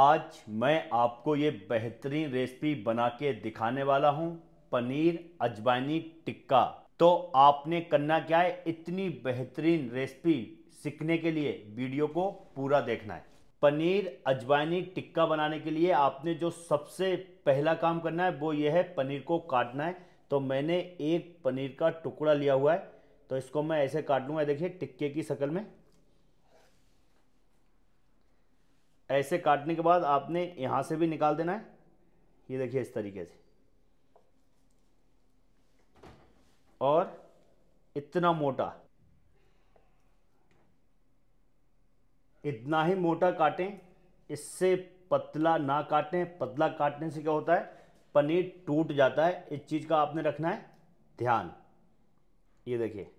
आज मैं आपको ये बेहतरीन रेसिपी बना के दिखाने वाला हूँ पनीर अजवाइनी टिक्का तो आपने करना क्या है इतनी बेहतरीन रेसिपी सीखने के लिए वीडियो को पूरा देखना है पनीर अजवाइनी टिक्का बनाने के लिए आपने जो सबसे पहला काम करना है वो ये है पनीर को काटना है तो मैंने एक पनीर का टुकड़ा लिया हुआ है तो इसको मैं ऐसे काट लूँगा देखिए टिक्के की शक्ल में ऐसे काटने के बाद आपने यहाँ से भी निकाल देना है ये देखिए इस तरीके से और इतना मोटा इतना ही मोटा काटें इससे पतला ना काटें पतला काटने से क्या होता है पनीर टूट जाता है इस चीज़ का आपने रखना है ध्यान ये देखिए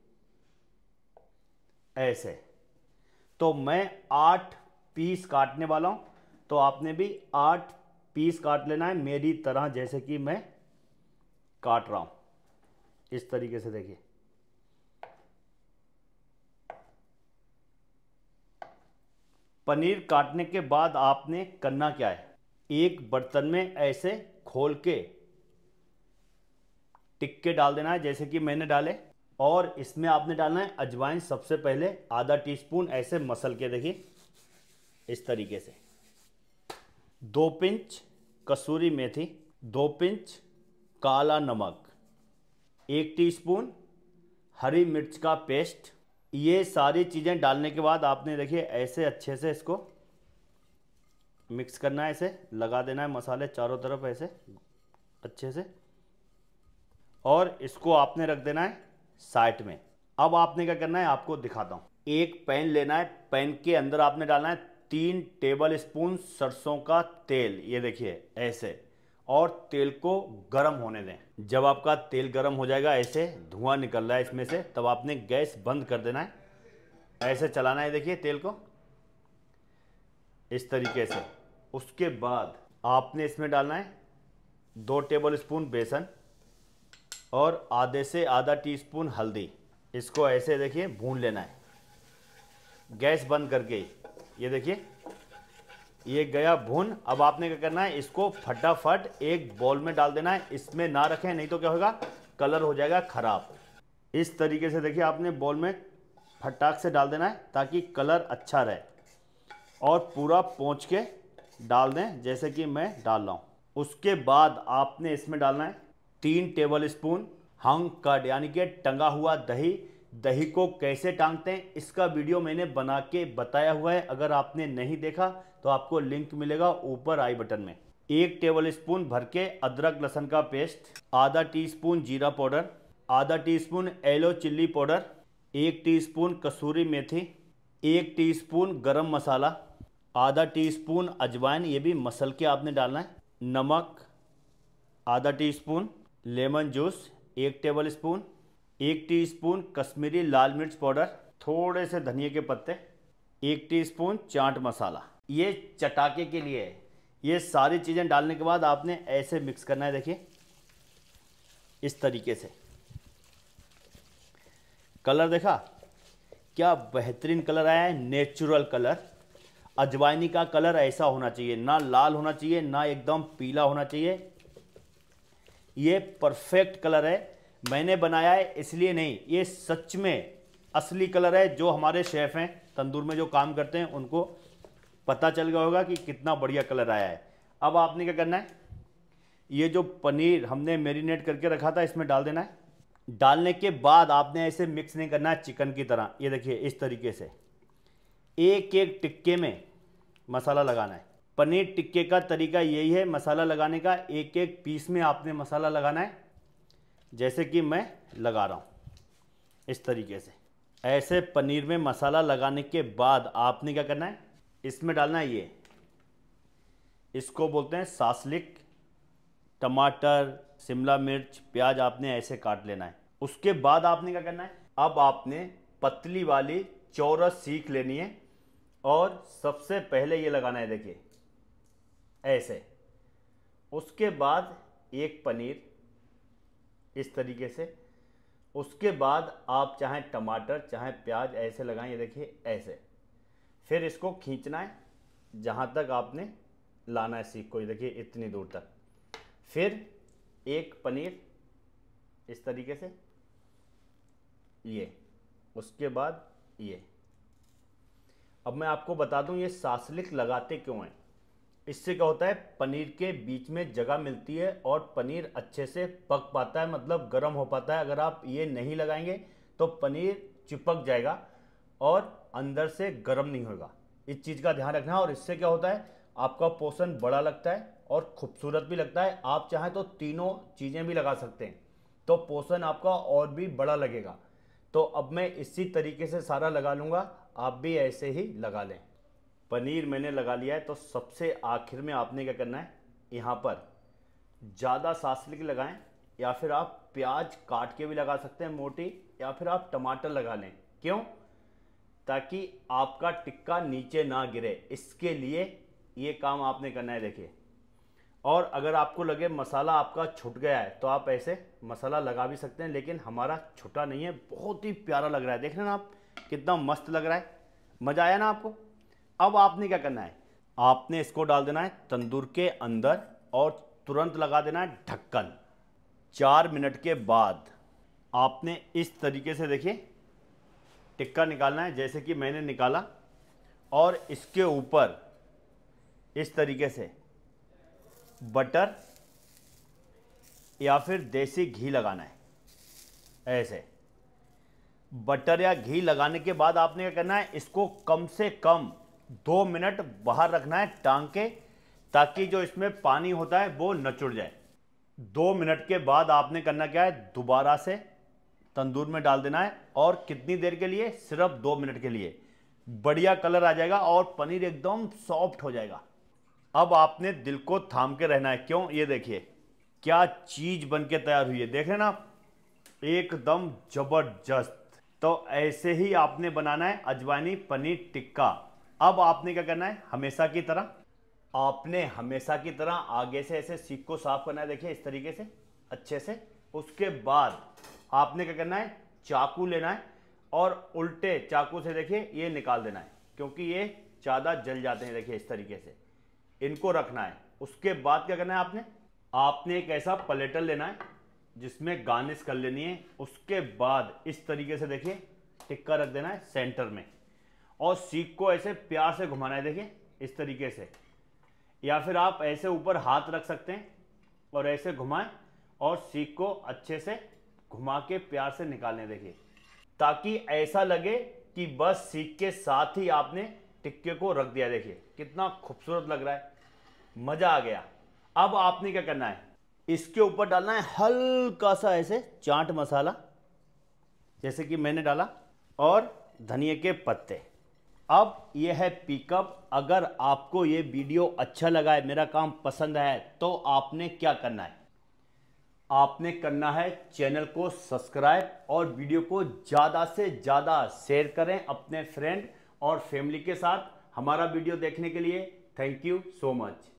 ऐसे तो मैं आठ पीस काटने वाला हूँ तो आपने भी आठ पीस काट लेना है मेरी तरह जैसे कि मैं काट रहा हूँ इस तरीके से देखिए पनीर काटने के बाद आपने करना क्या है एक बर्तन में ऐसे खोल के टिक्के डाल देना है जैसे कि मैंने डाले और इसमें आपने डालना है अजवाइन सबसे पहले आधा टीस्पून ऐसे मसल के देखिए इस तरीके से दो पिंच कसूरी मेथी दो पिंच काला नमक एक टीस्पून हरी मिर्च का पेस्ट ये सारी चीज़ें डालने के बाद आपने देखिए ऐसे अच्छे से इसको मिक्स करना है इसे लगा देना है मसाले चारों तरफ ऐसे अच्छे से और इसको आपने रख देना है साइड में अब आपने क्या करना है आपको दिखाता हूँ एक पैन लेना है पैन के अंदर आपने डालना है तीन टेबल स्पून सरसों का तेल ये देखिए ऐसे और तेल को गर्म होने दें जब आपका तेल गर्म हो जाएगा ऐसे धुआं निकल रहा है इसमें से तब आपने गैस बंद कर देना है ऐसे चलाना है देखिए तेल को इस तरीके से उसके बाद आपने इसमें डालना है दो टेबल स्पून बेसन और आधे से आधा टीस्पून हल्दी इसको ऐसे देखिए भून लेना है गैस बंद करके ये देखिए ये गया भुन अब आपने क्या करना है इसको फटाफट एक बॉल में डाल देना है इसमें ना रखें नहीं तो क्या होगा कलर हो जाएगा ख़राब इस तरीके से देखिए आपने बॉल में फटाक से डाल देना है ताकि कलर अच्छा रहे और पूरा पहुँच के डाल दें जैसे कि मैं डाल रहा हूँ उसके बाद आपने इसमें डालना है तीन टेबल स्पून हंग कट यानी कि टंगा हुआ दही दही को कैसे टांगते हैं इसका वीडियो मैंने बना के बताया हुआ है अगर आपने नहीं देखा तो आपको लिंक मिलेगा ऊपर आई बटन में एक टेबल स्पून भर के अदरक लहसन का पेस्ट आधा टी स्पून जीरा पाउडर आधा टी स्पून एलो चिल्ली पाउडर एक टी स्पून कसूरी मेथी एक टी स्पून गर्म मसाला आधा टी स्पून अजवाइन ये भी मसल के आपने डालना है नमक आधा टी स्पून लेमन जूस एक टेबल स्पून एक टीस्पून कश्मीरी लाल मिर्च पाउडर थोड़े से धनिया के पत्ते एक टीस्पून चाट मसाला ये चटाके के लिए है ये सारी चीज़ें डालने के बाद आपने ऐसे मिक्स करना है देखिए इस तरीके से कलर देखा क्या बेहतरीन कलर आया है नेचुरल कलर अजवाइनी का कलर ऐसा होना चाहिए ना लाल होना चाहिए ना एकदम पीला होना चाहिए ये परफेक्ट कलर है मैंने बनाया है इसलिए नहीं ये सच में असली कलर है जो हमारे शेफ़ हैं तंदूर में जो काम करते हैं उनको पता चल गया होगा कि कितना बढ़िया कलर आया है अब आपने क्या करना है ये जो पनीर हमने मेरीनेट करके रखा था इसमें डाल देना है डालने के बाद आपने ऐसे मिक्स नहीं करना है चिकन की तरह ये देखिए इस तरीके से एक एक टिक्के में मसाला लगाना है पनीर टिक्के का तरीका यही है मसाला लगाने का एक एक पीस में आपने मसाला लगाना है जैसे कि मैं लगा रहा हूँ इस तरीके से ऐसे पनीर में मसाला लगाने के बाद आपने क्या करना है इसमें डालना है ये इसको बोलते हैं सासलिक टमाटर शिमला मिर्च प्याज आपने ऐसे काट लेना है उसके बाद आपने क्या करना है अब आपने पतली वाली चौरस सीख लेनी है और सबसे पहले ये लगाना है देखिए ऐसे उसके बाद एक पनीर इस तरीके से उसके बाद आप चाहे टमाटर चाहे प्याज ऐसे लगाएं ये देखिए ऐसे फिर इसको खींचना है जहाँ तक आपने लाना है सीख को ये देखिए इतनी दूर तक फिर एक पनीर इस तरीके से ये उसके बाद ये अब मैं आपको बता दूं ये सासलिक लगाते क्यों हैं इससे क्या होता है पनीर के बीच में जगह मिलती है और पनीर अच्छे से पक पाता है मतलब गर्म हो पाता है अगर आप ये नहीं लगाएंगे तो पनीर चिपक जाएगा और अंदर से गर्म नहीं होगा इस चीज़ का ध्यान रखना और इससे क्या होता है आपका पोषण बड़ा लगता है और खूबसूरत भी लगता है आप चाहें तो तीनों चीज़ें भी लगा सकते हैं तो पोषण आपका और भी बड़ा लगेगा तो अब मैं इसी तरीके से सारा लगा लूँगा आप भी ऐसे ही लगा लें पनीर मैंने लगा लिया है तो सबसे आखिर में आपने क्या करना है यहाँ पर ज़्यादा सासलिक लगाएं या फिर आप प्याज काट के भी लगा सकते हैं मोटी या फिर आप टमाटर लगा लें क्यों ताकि आपका टिक्का नीचे ना गिरे इसके लिए ये काम आपने करना है देखिए और अगर आपको लगे मसाला आपका छुट गया है तो आप ऐसे मसाला लगा भी सकते हैं लेकिन हमारा छुटा नहीं है बहुत ही प्यारा लग रहा है देख रहे ना आप कितना मस्त लग रहा है मज़ा आया ना आपको अब आपने क्या करना है आपने इसको डाल देना है तंदूर के अंदर और तुरंत लगा देना है ढक्कन चार मिनट के बाद आपने इस तरीके से देखिए टिक्का निकालना है जैसे कि मैंने निकाला और इसके ऊपर इस तरीके से बटर या फिर देसी घी लगाना है ऐसे बटर या घी लगाने के बाद आपने क्या करना है इसको कम से कम दो मिनट बाहर रखना है टांग के ताकि जो इसमें पानी होता है वो नचुड़ जाए दो मिनट के बाद आपने करना क्या है दोबारा से तंदूर में डाल देना है और कितनी देर के लिए सिर्फ दो मिनट के लिए बढ़िया कलर आ जाएगा और पनीर एकदम सॉफ्ट हो जाएगा अब आपने दिल को थाम के रहना है क्यों ये देखिए क्या चीज़ बन के तैयार हुई है देख रहे ना एकदम ज़बरदस्त तो ऐसे ही आपने बनाना है अजवानी पनीर टिक्का अब आपने क्या करना है हमेशा की तरह आपने हमेशा की तरह आगे से ऐसे सीख को साफ करना है देखिए इस तरीके से अच्छे से उसके बाद आपने क्या करना है चाकू लेना है और उल्टे चाकू से देखिए ये निकाल देना है क्योंकि ये ज़्यादा जल जाते हैं देखिए इस तरीके से इनको रखना है उसके बाद क्या करना है आपने आपने एक ऐसा पलेटल लेना है जिसमें गार्निश कर लेनी है उसके बाद इस तरीके से देखिए टिक्का रख देना है सेंटर में और सीख को ऐसे प्यार से घुमाना है देखिए इस तरीके से या फिर आप ऐसे ऊपर हाथ रख सकते हैं और ऐसे घुमाएं और सीख को अच्छे से घुमा के प्यार से निकालें देखिए ताकि ऐसा लगे कि बस सीख के साथ ही आपने टिक्के को रख दिया देखिए कितना खूबसूरत लग रहा है मज़ा आ गया अब आपने क्या करना है इसके ऊपर डालना है हल्का सा ऐसे चाट मसाला जैसे कि मैंने डाला और धनिया के पत्ते अब यह है पिकअप अगर आपको ये वीडियो अच्छा लगा है मेरा काम पसंद है तो आपने क्या करना है आपने करना है चैनल को सब्सक्राइब और वीडियो को ज़्यादा से ज़्यादा शेयर करें अपने फ्रेंड और फैमिली के साथ हमारा वीडियो देखने के लिए थैंक यू सो मच